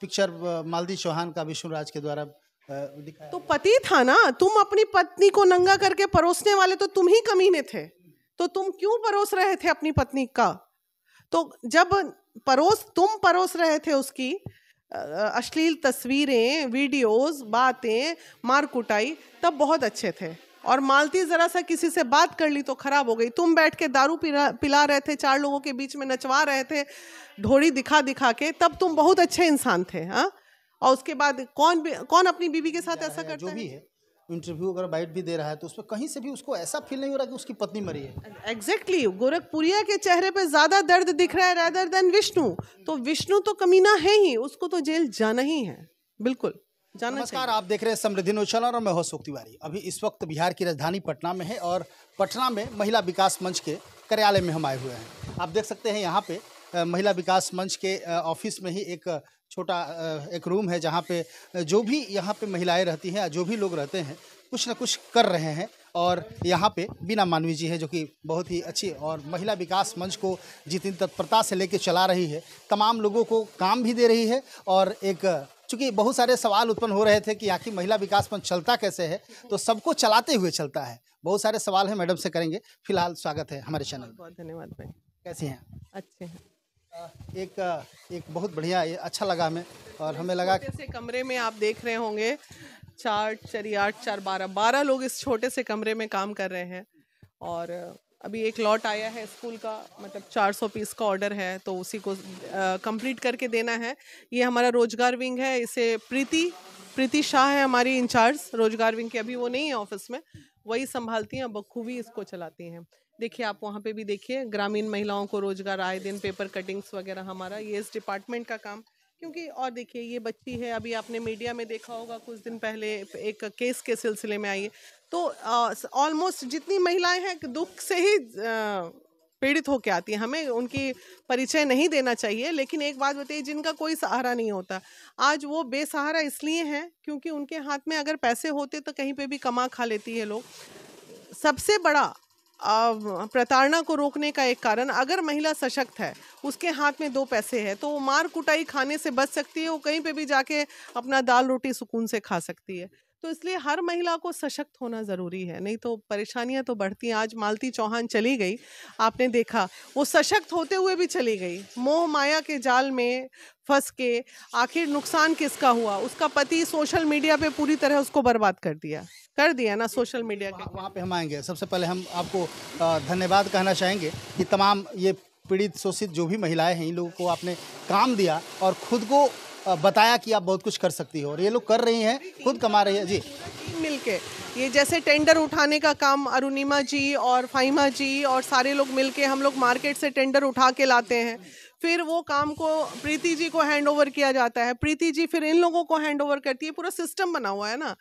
Picture मालदी चौहान का विष्णु राज के द्वारा दिखाया तो पति था ना तुम अपनी पत्नी को नंगा करके परोसने वाले तो तुम ही कमीने थे तो तुम क्यों परोस रहे थे अपनी पत्नी का तो जब परोस तुम परोस रहे थे उसकी अश्लील तस्वीरें वीडियोस बातें मार कुटाई तब बहुत अच्छे थे और मालती ज़रा सा किसी से बात कर ली तो ख़राब हो गई तुम बैठ के दारू पिला रहे थे चार लोगों के बीच में नचवा रहे थे ढोड़ी दिखा दिखा के तब तुम बहुत अच्छे इंसान थे हाँ और उसके बाद कौन कौन अपनी बीवी के साथ ऐसा करता जो है? भी है इंटरव्यू अगर बाइट भी दे रहा है तो उसमें कहीं से भी उसको ऐसा फील नहीं हो रहा कि उसकी पत्नी मरी है एग्जैक्टली exactly, गोरखपुरिया के चेहरे पे ज़्यादा दर्द दिख रहा है रेदर देन विष्णु तो विष्णु तो कमीना है ही उसको तो जेल जाना ही है बिल्कुल नमस्कार आप देख रहे हैं समृद्धि नौचल और मैं होसुख तिवारी अभी इस वक्त बिहार की राजधानी पटना में है और पटना में महिला विकास मंच के कार्यालय में हम आए हुए हैं आप देख सकते हैं यहाँ पे महिला विकास मंच के ऑफिस में ही एक छोटा एक रूम है जहाँ पे जो भी यहाँ पे महिलाएं रहती हैं जो भी लोग रहते हैं कुछ ना कुछ कर रहे हैं और यहाँ पे बिना मानवी जी हैं जो कि बहुत ही अच्छी और महिला विकास मंच को जितनी तत्परता से लेकर चला रही है तमाम लोगों को काम भी दे रही है और एक चूंकि बहुत सारे सवाल उत्पन्न हो रहे थे कि आखिर महिला विकास पंच चलता कैसे है तो सबको चलाते हुए चलता है बहुत सारे सवाल है मैडम से करेंगे फिलहाल स्वागत है हमारे चैनल बहुत धन्यवाद भाई कैसे हैं अच्छे हैं एक एक बहुत बढ़िया अच्छा लगा हमें और हमें लगा कैसे कमरे में आप देख रहे होंगे चार चरी आठ चार बारह बारह लोग इस छोटे से कमरे में काम कर रहे हैं और अभी एक लॉट आया है स्कूल का मतलब 400 पीस का ऑर्डर है तो उसी को कंप्लीट करके देना है ये हमारा रोजगार विंग है इसे प्रीति प्रीति शाह है हमारी इंचार्ज रोजगार विंग की अभी वो नहीं है ऑफिस में वही संभालती हैं बखूबी इसको चलाती हैं देखिए आप वहाँ पे भी देखिए ग्रामीण महिलाओं को रोजगार आए दिन पेपर कटिंग्स वगैरह हमारा ये इस डिपार्टमेंट का काम क्योंकि और देखिए ये बच्ची है अभी आपने मीडिया में देखा होगा कुछ दिन पहले एक केस के सिलसिले में आई है तो ऑलमोस्ट जितनी महिलाएं हैं दुख से ही पीड़ित होकर आती हैं हमें उनकी परिचय नहीं देना चाहिए लेकिन एक बात बताइए जिनका कोई सहारा नहीं होता आज वो बेसहारा इसलिए हैं क्योंकि उनके हाथ में अगर पैसे होते तो कहीं पे भी कमा खा लेती है लोग सबसे बड़ा प्रताड़ना को रोकने का एक कारण अगर महिला सशक्त है उसके हाथ में दो पैसे है तो वो मार कुटाई खाने से बच सकती है वो कहीं पे भी जाके अपना दाल रोटी सुकून से खा सकती है तो इसलिए हर महिला को सशक्त होना ज़रूरी है नहीं तो परेशानियां तो बढ़ती हैं आज मालती चौहान चली गई आपने देखा वो सशक्त होते हुए भी चली गई मोह माया के जाल में फंस के आखिर नुकसान किसका हुआ उसका पति सोशल मीडिया पे पूरी तरह उसको बर्बाद कर दिया कर दिया ना सोशल मीडिया के वहाँ पे हम आएंगे सबसे पहले हम आपको धन्यवाद कहना चाहेंगे कि तमाम ये पीड़ित शोषित जो भी महिलाएं हैं इन लोगों को आपने काम दिया और खुद को बताया कि आप बहुत कुछ कर सकती हो और ये लोग कर रही हैं खुद कमा रही है जी मिल के ये जैसे टेंडर उठाने का काम अरुणिमा जी और फाइमा जी और सारे लोग मिल के हम लोग मार्केट से टेंडर उठा के लाते हैं फिर वो काम को प्रीति जी को हैंड ओवर किया जाता है प्रीति जी फिर इन लोगों को हैंड ओवर करती है पूरा सिस्टम बना हुआ है ना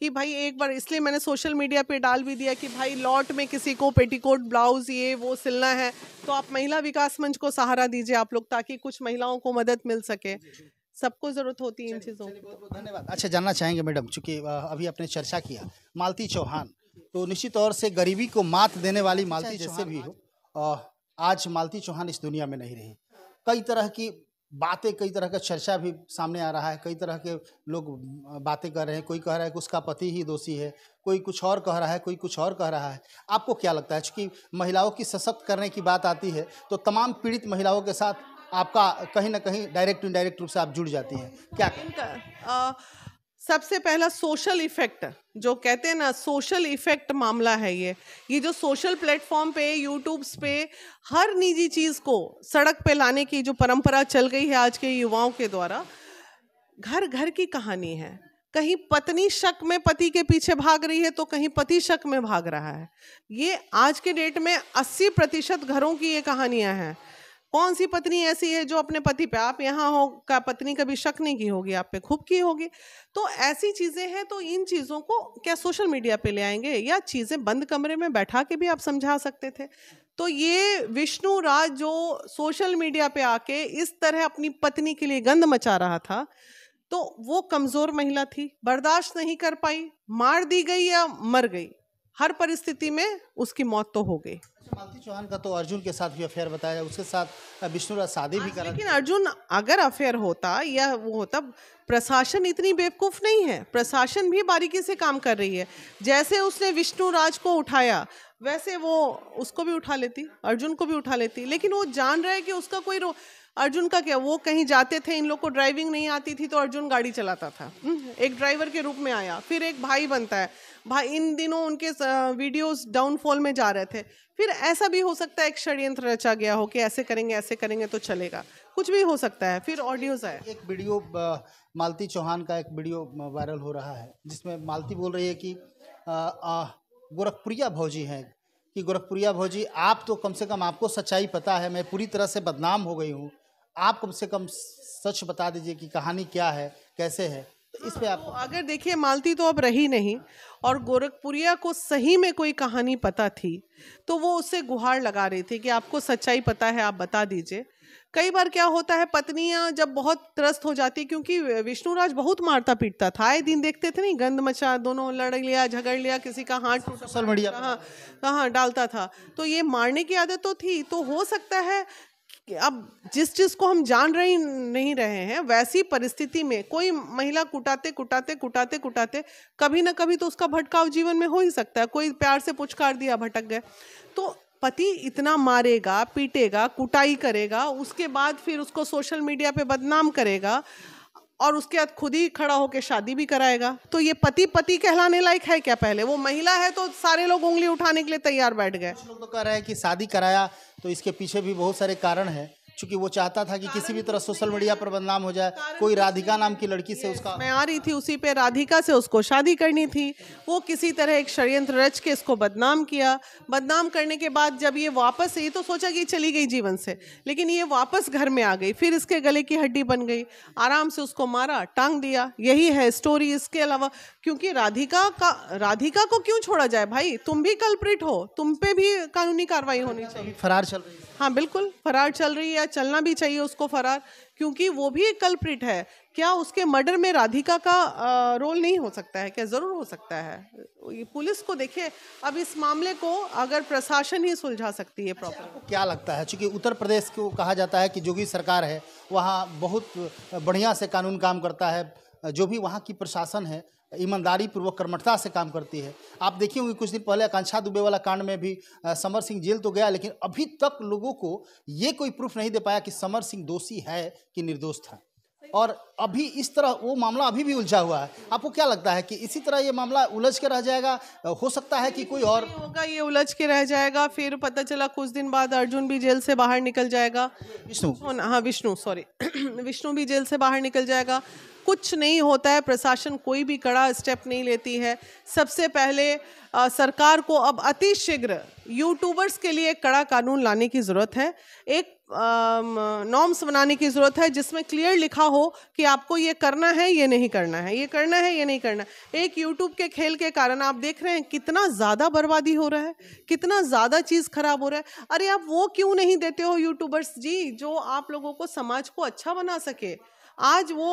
कि भाई एक बार इसलिए मैंने सोशल मीडिया पे डाल भी दिया कि भाई लॉट में किसी को पेटीकोट ब्लाउज ये वो सिलना है तो आप महिला विकास मंच को सहारा दीजिए आप लोग ताकि कुछ महिलाओं को मदद मिल सके सबको जरूरत होती है इन चीज़ों की तो। धन्यवाद अच्छा जानना चाहेंगे मैडम चूंकि अभी आपने चर्चा किया मालती चौहान तो निश्चित तौर से गरीबी को मात देने वाली अच्छा, मालती जैसे भी हो आज मालती चौहान इस दुनिया में नहीं रही कई तरह की बातें कई तरह का चर्चा भी सामने आ रहा है कई तरह के लोग बातें कर रहे हैं कोई कह रहा है कि उसका पति ही दोषी है कोई कुछ और कह रहा है कोई कुछ और कह रहा है आपको क्या लगता है चूंकि महिलाओं की सशक्त करने की बात आती है तो तमाम पीड़ित महिलाओं के साथ आपका कहीं ना कहीं डायरेक्ट इनडायरेक्ट रूप से आप जुड़ जाती हैं क्या सबसे पहला सोशल इफेक्ट जो कहते हैं ना सोशल इफेक्ट मामला है ये ये जो सोशल प्लेटफॉर्म पे यूट्यूब्स पे हर निजी चीज़ को सड़क पे लाने की जो परंपरा चल गई है आज के युवाओं के द्वारा घर घर की कहानी है कहीं पत्नी शक में पति के पीछे भाग रही है तो कहीं पति शक में भाग रहा है ये आज के डेट में 80 प्रतिशत घरों की ये कहानियां हैं कौन सी पत्नी ऐसी है जो अपने पति पे आप यहाँ हो का पत्नी कभी शक नहीं की होगी आप पे खूब की होगी तो ऐसी चीज़ें हैं तो इन चीज़ों को क्या सोशल मीडिया पे ले आएंगे या चीज़ें बंद कमरे में बैठा के भी आप समझा सकते थे तो ये विष्णु राज जो सोशल मीडिया पे आके इस तरह अपनी पत्नी के लिए गंद मचा रहा था तो वो कमज़ोर महिला थी बर्दाश्त नहीं कर पाई मार दी गई या मर गई हर परिस्थिति में उसकी मौत तो हो गई अच्छा, मालती चौहान का तो अर्जुन के साथ भी अफेयर बताया जाए उसके साथ विष्णु राज शादी भी हाँ, करा लेकिन अर्जुन अगर अफेयर होता या वो होता प्रशासन इतनी बेवकूफ़ नहीं है प्रशासन भी बारीकी से काम कर रही है जैसे उसने विष्णु राज को उठाया वैसे वो उसको भी उठा लेती अर्जुन को भी उठा लेती लेकिन वो जान रहे कि उसका कोई रो अर्जुन का क्या वो कहीं जाते थे इन लोग को ड्राइविंग नहीं आती थी तो अर्जुन गाड़ी चलाता था हम्म, एक ड्राइवर के रूप में आया फिर एक भाई बनता है भाई इन दिनों उनके वीडियोस डाउनफॉल में जा रहे थे फिर ऐसा भी हो सकता है एक षड्यंत्र रचा गया हो कि ऐसे करेंगे ऐसे करेंगे तो चलेगा कुछ भी हो सकता है फिर ऑडियोज आए एक वीडियो मालती चौहान का एक वीडियो वायरल हो रहा है जिसमें मालती बोल रही है कि गोरखपुरिया भौजी हैं कि गोरखपुरिया भौजी आप तो कम से कम आपको सच्चाई पता है मैं पूरी तरह से बदनाम हो गई हूँ आप कम से कम सच बता दीजिए कि कहानी क्या है कैसे है तो इस पे हाँ, आप तो अगर देखिए मालती तो अब रही नहीं और गोरखपुरिया को सही में कोई कहानी पता थी तो वो उससे गुहार लगा रही थी कि आपको सच्चाई पता है आप बता दीजिए कई बार क्या होता है पत्नियां जब बहुत त्रस्त हो जाती क्योंकि विष्णुराज बहुत मारता पीटता था आए दिन देखते थे नहीं गंद मचा दोनों लड़ लिया झगड़ लिया किसी का हाथ सोशल मीडिया हाँ हाँ डालता था तो ये मारने की आदत तो थी तो हो सकता है अब जिस चीज को हम जान रहे नहीं रहे हैं वैसी परिस्थिति में कोई महिला कुटाते कुटाते कुटाते कुटाते कभी ना कभी तो उसका भटकाव जीवन में हो ही सकता है कोई प्यार से पुचकार दिया भटक गए तो पति इतना मारेगा पीटेगा कुटाई करेगा उसके बाद फिर उसको सोशल मीडिया पे बदनाम करेगा और उसके बाद खुद ही खड़ा होकर शादी भी कराएगा तो ये पति पति कहलाने लायक है क्या पहले वो महिला है तो सारे लोग उंगली उठाने के लिए तैयार बैठ गए लोग तो कह रहे हैं कि शादी कराया तो इसके पीछे भी बहुत सारे कारण हैं चूंकि वो चाहता था कि किसी भी तरह सोशल मीडिया पर बदनाम हो जाए कोई तो राधिका नाम की लड़की से उसका मैं आ रही थी उसी पे राधिका से उसको शादी करनी थी वो किसी तरह एक षड्यंत्र रच के इसको बदनाम किया बदनाम करने के बाद जब ये वापस ये तो सोचा कि चली गई जीवन से लेकिन ये वापस घर में आ गई फिर इसके गले की हड्डी बन गई आराम से उसको मारा टांग दिया यही है स्टोरी इसके अलावा क्योंकि राधिका का राधिका को क्यों छोड़ा जाए भाई तुम भी कल्प्रिट हो तुम पे भी कानूनी कार्रवाई होनी चाहिए फरार चल रही है हाँ बिल्कुल फरार चल रही है है चलना भी चाहिए उसको फरार क्योंकि वो भी एक कल्प्रिट है क्या उसके मर्डर में राधिका का रोल नहीं हो सकता है क्या ज़रूर हो सकता है पुलिस को देखिए अब इस मामले को अगर प्रशासन ही सुलझा सकती है प्रॉपर अच्छा, क्या लगता है चूँकि उत्तर प्रदेश को कहा जाता है कि जो भी सरकार है वहाँ बहुत बढ़िया से कानून काम करता है जो भी वहाँ की प्रशासन है ईमानदारी पूर्वक कर्मठता से काम करती है आप देखिए होंगे कुछ दिन पहले आकांक्षा दुबे वाला कांड में भी समर सिंह जेल तो गया लेकिन अभी तक लोगों को ये कोई प्रूफ नहीं दे पाया कि समर सिंह दोषी है कि निर्दोष था और अभी इस तरह वो मामला अभी भी उलझा हुआ है आपको क्या लगता है कि इसी तरह ये मामला उलझ के रह जाएगा हो सकता है कि कोई और होगा ये उलझ के रह जाएगा फिर पता चला कुछ दिन बाद अर्जुन भी जेल से बाहर निकल जाएगा विष्णु हाँ विष्णु सॉरी विष्णु भी जेल से बाहर निकल जाएगा कुछ नहीं होता है प्रशासन कोई भी कड़ा स्टेप नहीं लेती है सबसे पहले आ, सरकार को अब अतिशीघ्र यूट्यूबर्स के लिए कड़ा कानून लाने की ज़रूरत है एक नॉर्म्स बनाने की ज़रूरत है जिसमें क्लियर लिखा हो कि आपको ये करना है ये नहीं करना है ये करना है ये नहीं करना एक यूट्यूब के खेल के कारण आप देख रहे हैं कितना ज़्यादा बर्बादी हो रहा है कितना ज़्यादा चीज़ खराब हो रहा है अरे आप वो क्यों नहीं देते हो यूट्यूबर्स जी जो आप लोगों को समाज को अच्छा बना सके आज वो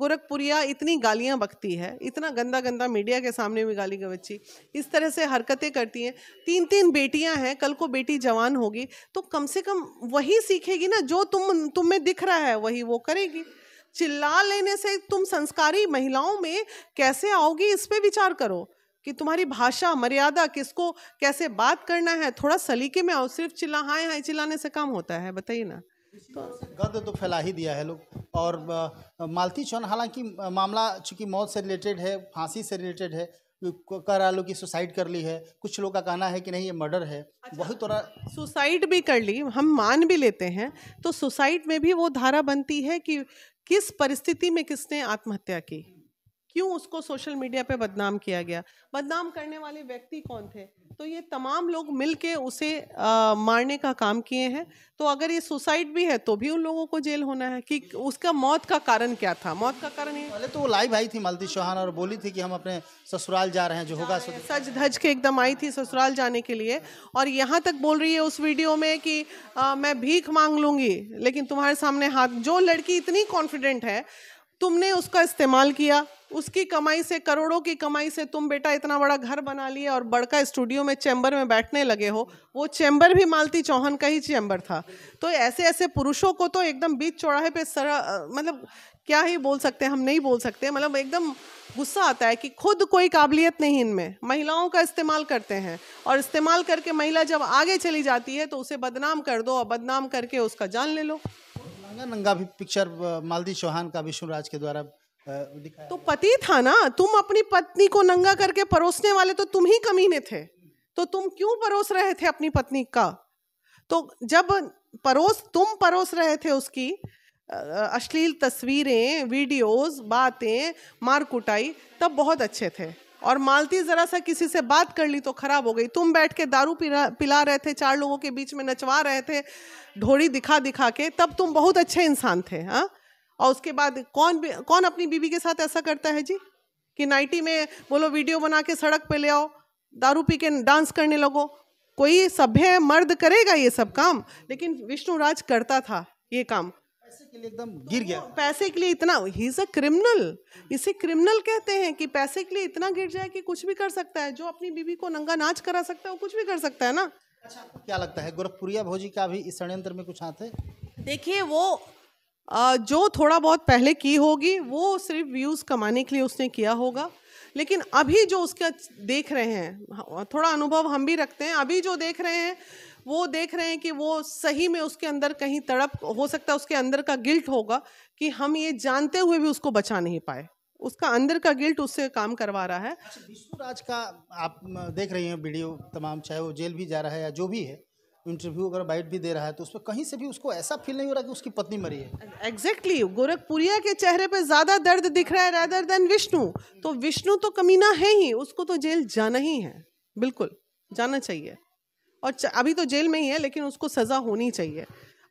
गोरखपुरिया इतनी गालियाँ बकती है इतना गंदा गंदा मीडिया के सामने भी गाली गवच्ची इस तरह से हरकतें करती हैं तीन तीन बेटियाँ हैं कल को बेटी जवान होगी तो कम से कम वही सीखेगी ना जो तुम तुम्हें दिख रहा है वही वो करेगी चिल्ला लेने से तुम संस्कारी महिलाओं में कैसे आओगी इस पर विचार करो कि तुम्हारी भाषा मर्यादा किसको कैसे बात करना है थोड़ा सलीके में आओ सिर्फ चिल्ला हाय हाय चिल्लाने से काम होता है बताइए ना गद तो फैला ही दिया है लोग और मालती चौहान हालांकि मामला चूंकि मौत से रिलेटेड है फांसी से रिलेटेड है कह रहा लोग सुसाइड कर ली है कुछ लोगों का कहना है कि नहीं ये मर्डर है अच्छा, बहुत थोड़ा सुसाइड भी कर ली हम मान भी लेते हैं तो सुसाइड में भी वो धारा बनती है कि किस परिस्थिति में किसने आत्महत्या की क्यों उसको सोशल मीडिया पे बदनाम किया गया बदनाम करने वाले व्यक्ति कौन थे तो ये तमाम लोग मिल उसे आ, मारने का काम किए हैं तो अगर ये सुसाइड भी है तो भी उन लोगों को जेल होना है कि उसका मौत का कारण क्या था मौत का कारण ये पहले तो वो लाइव आई थी मालती चौहान और बोली थी कि हम अपने ससुराल जा रहे हैं जो होगा सज सच धज के एकदम आई थी ससुराल जाने के लिए और यहाँ तक बोल रही है उस वीडियो में कि आ, मैं भीख मांग लूँगी लेकिन तुम्हारे सामने हाथ जो लड़की इतनी कॉन्फिडेंट है तुमने उसका इस्तेमाल किया उसकी कमाई से करोड़ों की कमाई से तुम बेटा इतना बड़ा घर बना लिए और बड़का स्टूडियो में चैम्बर में बैठने लगे हो वो चैम्बर भी मालती चौहान का ही चैम्बर था तो ऐसे ऐसे पुरुषों को तो एकदम बीच चौराहे पे सरा मतलब क्या ही बोल सकते हैं हम नहीं बोल सकते मतलब एकदम गुस्सा आता है कि खुद कोई काबिलियत नहीं इनमें महिलाओं का इस्तेमाल करते हैं और इस्तेमाल करके महिला जब आगे चली जाती है तो उसे बदनाम कर दो और बदनाम करके उसका जान ले लो नंगा नंगा भी पिक्चर मालदी चौहान का विष्णु राज के द्वारा तो पति था ना तुम अपनी पत्नी को नंगा करके परोसने वाले तो तुम ही कमीने थे तो तुम क्यों परोस रहे थे अपनी पत्नी का तो जब परोस तुम परोस रहे थे उसकी अश्लील तस्वीरें वीडियोस बातें मार कुटाई तब बहुत अच्छे थे और मालती ज़रा सा किसी से बात कर ली तो ख़राब हो गई तुम बैठ के दारू पिला रहे थे चार लोगों के बीच में नचवा रहे थे ढोड़ी दिखा दिखा के तब तुम बहुत अच्छे इंसान थे हाँ और उसके बाद कौन कौन अपनी बीवी के साथ ऐसा करता है जी कि नाइटी में बोलो वीडियो बना के सड़क पे ले आओ दारू पी के डांस करने लगो कोई सभ्य मर्द करेगा ये सब काम लेकिन विष्णुराज करता था ये काम पैसे के लिए एकदम गिर गया तो पैसे के लिए इतना ही क्रिमिनल इसे क्रिमिनल कहते हैं कि पैसे के लिए इतना गिर जाए कि कुछ भी कर सकता है जो अपनी बीबी को नंगा नाच करा सकता है वो कुछ भी कर सकता है ना अच्छा क्या लगता है गोरखपुरिया भौजी का भी इस षड्यंत्र में कुछ हाथ है देखिए वो जो थोड़ा बहुत पहले की होगी वो सिर्फ व्यूज़ कमाने के लिए उसने किया होगा लेकिन अभी जो उसका देख रहे हैं थोड़ा अनुभव हम भी रखते हैं अभी जो देख रहे हैं वो देख रहे हैं कि वो सही में उसके अंदर कहीं तड़प हो सकता है उसके अंदर का गिल्ट होगा कि हम ये जानते हुए भी उसको बचा नहीं पाए उसका अंदर का गिल्ट उससे काम करवा रहा है अच्छा, विष्णु राज का आप देख रही हैं वीडियो तमाम चाहे वो जेल भी जा रहा है या जो भी है इंटरव्यू अगर बाइट भी दे रहा है तो उसमें कहीं से भी उसको ऐसा फील नहीं हो रहा कि उसकी पत्नी मरी है एग्जैक्टली exactly, गोरखपुरिया के चेहरे पे ज़्यादा दर्द दिख रहा है रेदर देन विष्णु तो विष्णु तो कमीना है ही उसको तो जेल जाना ही है बिल्कुल जाना चाहिए और अभी तो जेल में ही है लेकिन उसको सज़ा होनी चाहिए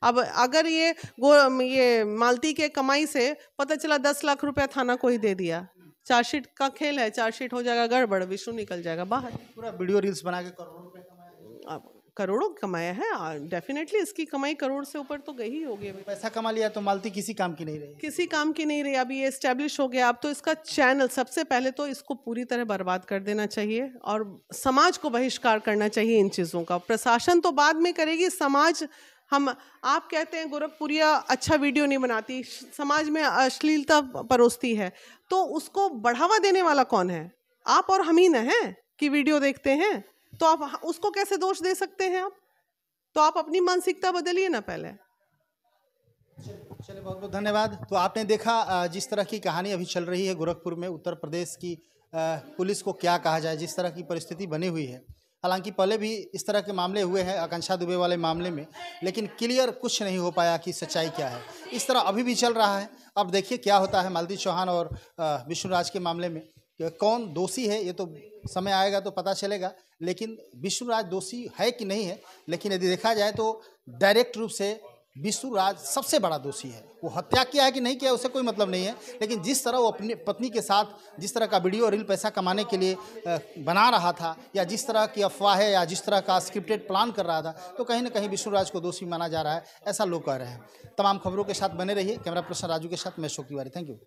अब अगर ये गो ये मालती के कमाई से पता चला दस लाख रुपया थाना को ही दे दिया चार्जशीट का खेल है चार्जशीट हो जाएगा गड़बड़ विष्णु निकल जाएगा बाहर पूरा वीडियो रील्स बना के करोड़ों कमाए करोड़ों कमाया है डेफिनेटली इसकी कमाई करोड़ से ऊपर तो गई ही होगी पैसा कमा लिया तो मालती किसी काम की नहीं रही किसी काम की नहीं रही अभी ये स्टेब्लिश हो गया अब तो इसका चैनल सबसे पहले तो इसको पूरी तरह बर्बाद कर देना चाहिए और समाज को बहिष्कार करना चाहिए इन चीज़ों का प्रशासन तो बाद में करेगी समाज हम आप कहते हैं गोरखपुरिया अच्छा वीडियो नहीं बनाती समाज में अश्लीलता परोसती है तो उसको बढ़ावा देने वाला कौन है आप और हम ही न हैं कि वीडियो देखते हैं तो आप उसको कैसे दोष दे सकते हैं आप तो आप अपनी मानसिकता बदलिए ना पहले चलिए बहुत बहुत धन्यवाद तो आपने देखा जिस तरह की कहानी अभी चल रही है गोरखपुर में उत्तर प्रदेश की पुलिस को क्या कहा जाए जिस तरह की परिस्थिति बनी हुई है हालांकि पहले भी इस तरह के मामले हुए हैं आकांक्षा दुबे वाले मामले में लेकिन क्लियर कुछ नहीं हो पाया कि सच्चाई क्या है इस तरह अभी भी चल रहा है अब देखिए क्या होता है मालती चौहान और विष्णुराज के मामले में कौन दोषी है ये तो समय आएगा तो पता चलेगा लेकिन विष्णुराज दोषी है कि नहीं है लेकिन यदि देखा जाए तो डायरेक्ट रूप से विष्णुराज सबसे बड़ा दोषी है वो हत्या किया है कि नहीं किया उसे कोई मतलब नहीं है लेकिन जिस तरह वो अपनी पत्नी के साथ जिस तरह का वीडियो रील पैसा कमाने के लिए बना रहा था या जिस तरह की अफवाह है या जिस तरह का स्क्रिप्टेड प्लान कर रहा था तो कहीं ना कहीं विष्णुराज को दोषी माना जा रहा है ऐसा लोग कह रहे हैं तमाम खबरों के साथ बने रहिए कैमरा पर्सन राजू के साथ मैं शो तिवारी थैंक यू